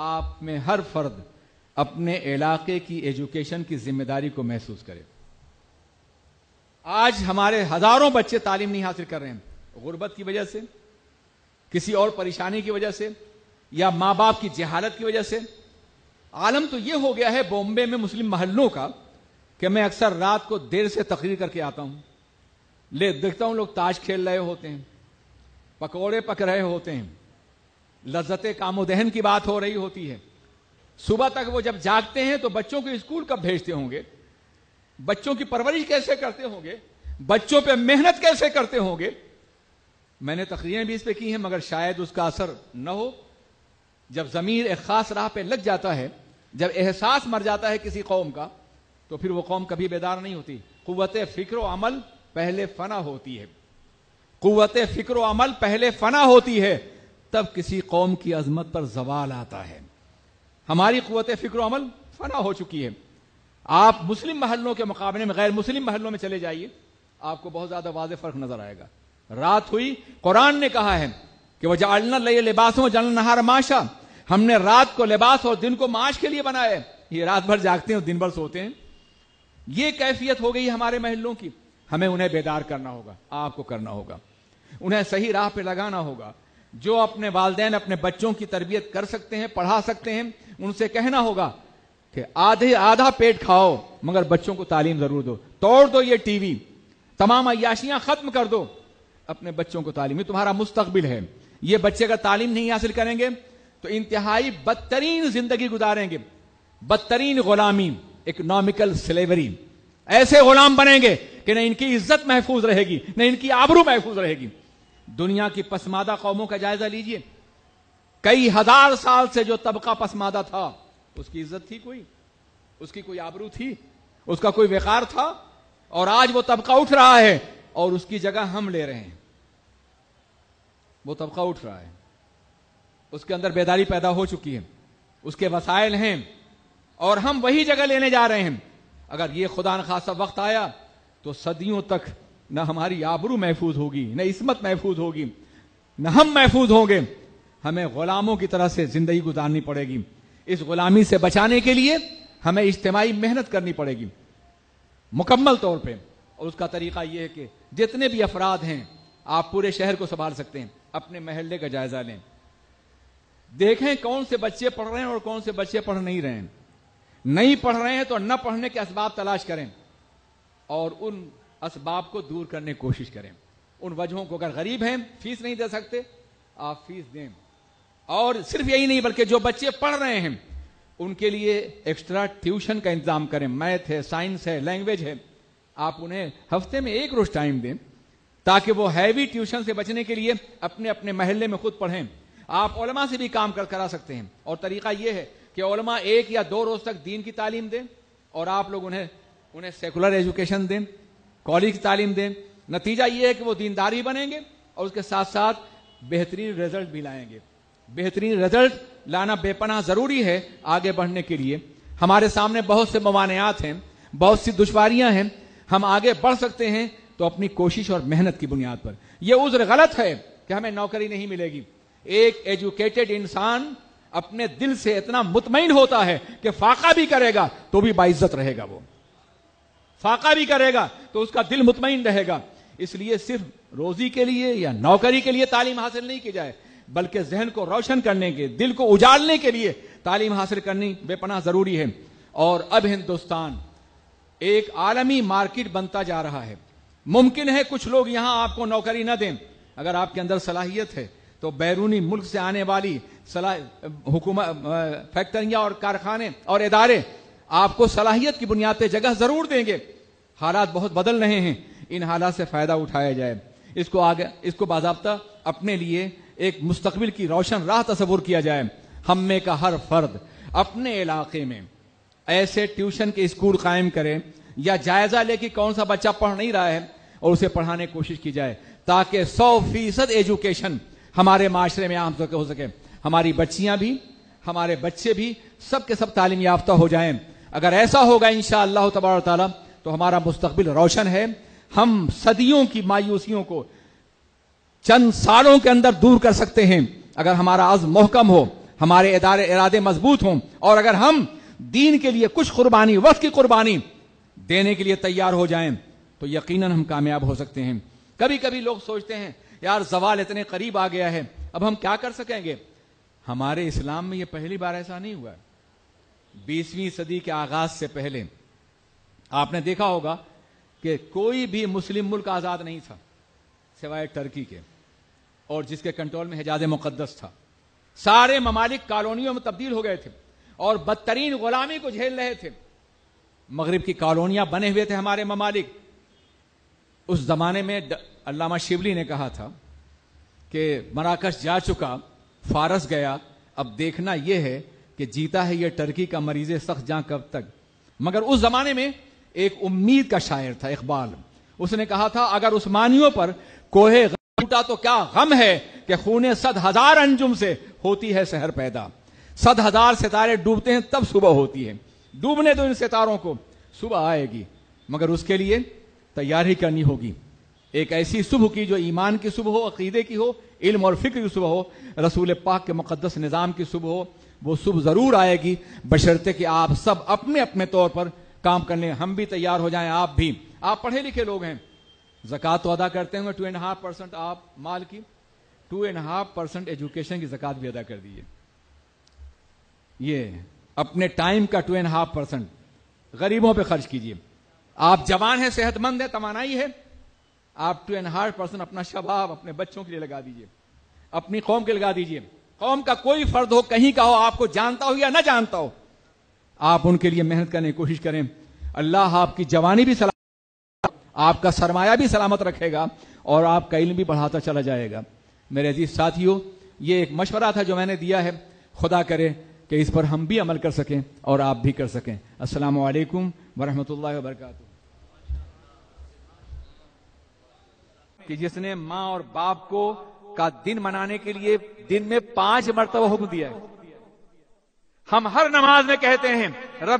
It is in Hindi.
आप में हर फर्द अपने इलाके की एजुकेशन की जिम्मेदारी को महसूस करे आज हमारे हजारों बच्चे तालीम नहीं हासिल कर रहे हैं गुर्बत की वजह से किसी और परेशानी की वजह से या मां बाप की जहालत की वजह से आलम तो यह हो गया है बॉम्बे में मुस्लिम महल्लों का कि मैं अक्सर रात को देर से तकरीर करके आता हूं ले देखता हूं लोग ताश खेल रहे होते हैं पकौड़े पक रहे होते हैं लज्जत कामोदहन की बात हो रही होती है सुबह तक वो जब जागते हैं तो बच्चों को स्कूल कब भेजते होंगे बच्चों की परवरिश कैसे करते होंगे बच्चों पे मेहनत कैसे करते होंगे मैंने तकरीरें भी इस पे की हैं मगर शायद उसका असर न हो जब ज़मीर एक ख़ास राह पे लग जाता है जब एहसास मर जाता है किसी कौम का तो फिर वो कौम कभी बेदार नहीं होती कुत फ़िक्र अमल पहले फना होती है कुत फ़िक्र अमल पहले फना होती है तब किसी कौम की अजमत पर जवाल आता है हमारी कुत फ़िक्र अमल फना हो चुकी है आप मुस्लिम महलों के मुकाबले में गैर मुस्लिम महलों में चले जाइए आपको बहुत ज्यादा वाज फर्क नजर आएगा रात हुई कुरान ने कहा है कि वह जालना लय लिबासों जल नहार माशा हमने रात को लिबास और दिन को माश के लिए बनाए ये रात भर जागते हैं दिन भर सोते हैं ये कैफियत हो गई हमारे महलों की हमें उन्हें बेदार करना होगा आपको करना होगा उन्हें सही राह पे लगाना होगा जो अपने वालदेन अपने बच्चों की तरबियत कर सकते हैं पढ़ा सकते हैं उनसे कहना होगा कि आधे आधा पेट खाओ मगर बच्चों को तालीम जरूर दो तोड़ दो ये टीवी तमाम अयाशियां खत्म कर दो अपने बच्चों को तालीम ये तुम्हारा मुस्तबिल है ये बच्चे अगर तालीम नहीं हासिल करेंगे तो इंतहाई बदतरीन जिंदगी गुजारेंगे बदतरीन गुलामी इकोनॉमिकल स्लेवरी ऐसे गुलाम बनेंगे कि न इनकी इज्जत महफूज रहेगी न इनकी आबरू महफूज रहेगी दुनिया की पसमादा कौमों का जायजा लीजिए कई हजार साल से जो तबका पसमादा था उसकी इज्जत थी कोई उसकी कोई आबरू थी उसका कोई वेकार था और आज वो तबका उठ रहा है और उसकी जगह हम ले रहे हैं वो तबका उठ रहा है उसके अंदर बेदारी पैदा हो चुकी है उसके वसायल हैं और हम वही जगह लेने जा रहे हैं अगर ये खुदा न खासा वक्त आया तो सदियों तक न हमारी आबरू महफूज होगी न इसमत महफूज होगी न हम महफूज होंगे हमें गुलामों की तरह से जिंदगी गुजारनी पड़ेगी इस गुलामी से बचाने के लिए हमें इज्तमाही मेहनत करनी पड़ेगी मुकम्मल तौर पे और उसका तरीका यह है कि जितने भी अफराद हैं आप पूरे शहर को संभाल सकते हैं अपने महल्ले का जायजा लें देखें कौन से बच्चे पढ़ रहे हैं और कौन से बच्चे पढ़ नहीं रहे हैं नहीं पढ़ रहे हैं तो न पढ़ने के इसबाब तलाश करें और उन असबाब को दूर करने की कोशिश करें उन वजहों को अगर गरीब हैं फीस नहीं दे सकते आप फीस दें और सिर्फ यही नहीं बल्कि जो बच्चे पढ़ रहे हैं उनके लिए एक्स्ट्रा ट्यूशन का इंतजाम करें मैथ है साइंस है लैंग्वेज है आप उन्हें हफ्ते में एक रोज टाइम दें ताकि वो हैवी ट्यूशन से बचने के लिए अपने अपने महल्ले में खुद पढ़ें आप ओलमा से भी काम कर करा सकते हैं और तरीका यह है कि ओलमा एक या दो रोज तक दीन की तालीम दें और आप लोग उन्हें उन्हें सेकुलर एजुकेशन दें कॉलेज की तालीम दें नतीजा ये है कि वो दीनदारी बनेंगे और उसके साथ साथ बेहतरीन रिजल्ट भी लाएंगे बेहतरीन रिजल्ट लाना बेपनाह ज़रूरी है आगे बढ़ने के लिए हमारे सामने बहुत से मवानियात हैं बहुत सी दुशवारियां हैं हम आगे बढ़ सकते हैं तो अपनी कोशिश और मेहनत की बुनियाद पर यह उज्र गलत है कि हमें नौकरी नहीं मिलेगी एक एजुकेटेड इंसान अपने दिल से इतना मुतमिन होता है कि फाका भी करेगा तो भी बाइज्जत रहेगा वो फाका भी करेगा तो उसका दिल मुतमिन रहेगा इसलिए सिर्फ रोजी के लिए या नौकरी के लिए तालीम हासिल नहीं की जाए बल्कि जहन को रोशन करने के दिल को उजाड़ने के लिए तालीम हासिल करनी बेपनाह जरूरी है और अब हिंदुस्तान एक आलमी मार्केट बनता जा रहा है मुमकिन है कुछ लोग यहां आपको नौकरी ना दें अगर आपके अंदर सलाहियत है तो बैरूनी मुल्क से आने वाली सलाह हुकूमत फैक्ट्रियां और कारखाने और इदारे आपको सलाहियत की बुनियाद पर जगह जरूर देंगे हालात बहुत बदल रहे हैं इन हालात से फायदा उठाया जाए इसको आगे इसको बाबा अपने लिए एक मुस्तबिल की रोशन राह तस्वूर किया जाए हम में का हर फर्द अपने इलाके में ऐसे ट्यूशन के स्कूल कायम करें या जायजा ले कि कौन सा बच्चा पढ़ नहीं रहा है और उसे पढ़ाने की कोशिश की जाए ताकि सौ फीसद एजुकेशन हमारे माशरे में आम हो सके हमारी बच्चियां भी हमारे बच्चे भी सब सब तालीम याफ्ता हो जाएं अगर ऐसा होगा इन तबार तबारा तो हमारा मुस्तबिल रोशन है हम सदियों की मायूसियों को चंद सालों के अंदर दूर कर सकते हैं अगर हमारा आज मोहकम हो हमारे इदारे इरादे मजबूत हों और अगर हम दीन के लिए कुछ कुर्बानी वक्त की कुर्बानी देने के लिए तैयार हो जाएं तो यकीनन हम कामयाब हो सकते हैं कभी कभी लोग सोचते हैं यार जवाल इतने करीब आ गया है अब हम क्या कर सकेंगे हमारे इस्लाम में यह पहली बार ऐसा नहीं हुआ है बीसवीं सदी के आगाज से पहले आपने देखा होगा कि कोई भी मुस्लिम मुल्क आज़ाद नहीं था सिवाय टर्की के और जिसके कंट्रोल में हिजाज मुकदस था सारे ममालिक कॉलोनियों में तब्दील हो गए थे और बदतरीन गुलामी को झेल रहे थे मगरब की कॉलोनियां बने हुए थे हमारे ममालिक उस जमाने में अल्लामा शिवली ने कहा था कि मराकश जा चुका फारस गया अब देखना यह है कि जीता है ये टर्की का मरीज सख्त जहां कब तक मगर उस जमाने में एक उम्मीद का शायर था इकबाल उसने कहा था अगर उस्मानियों पर कोहे टूटा तो क्या गम है कि खूने सद हजार अंजुम से होती है शहर पैदा सद हजार सितारे डूबते हैं तब सुबह होती है डूबने दो इन सितारों को सुबह आएगी मगर उसके लिए तैयारी करनी होगी एक ऐसी सुबह की जो ईमान की सुबह हो अकीदे की हो इल्म और फिक्र की सुबह हो रसूल पाक के मुकदस निज़ाम की सुबह हो वो सुबह जरूर आएगी बशर्ते कि आप सब अपने अपने तौर पर काम करने हम भी तैयार हो जाएं आप भी आप पढ़े लिखे लोग हैं जक़ात तो अदा करते होंगे टू एंड हाफ परसेंट आप माल की two and half percent education की जक़ात भी अदा कर दीजिए ये अपने टाइम का टू एंड हाफ परसेंट गरीबों पे खर्च कीजिए आप जवान हैं सेहतमंद है तमानाई है आप टू एंड हाफ परसेंट अपना शबाब अपने बच्चों के लिए लगा दीजिए अपनी कौम के लगा दीजिए कौम का कोई फर्द हो कहीं का हो आपको जानता हो या ना जानता हो आप उनके लिए मेहनत करने की कोशिश करें अल्लाह आपकी जवानी भी सलामत आपका सरमाया भी सलामत रखेगा और आपका इल्म भी बढ़ाता चला जाएगा मेरे अजीज साथियों ये एक मशवरा था जो मैंने दिया है खुदा करे कि इस पर हम भी अमल कर सकें और आप भी कर सकें अस्सलाम वालेकुम वरक कि जिसने माँ और बाप को का दिन मनाने के लिए दिन में पांच मरतबा हुक्म दिया है हम हर नमाज में कहते हैं रब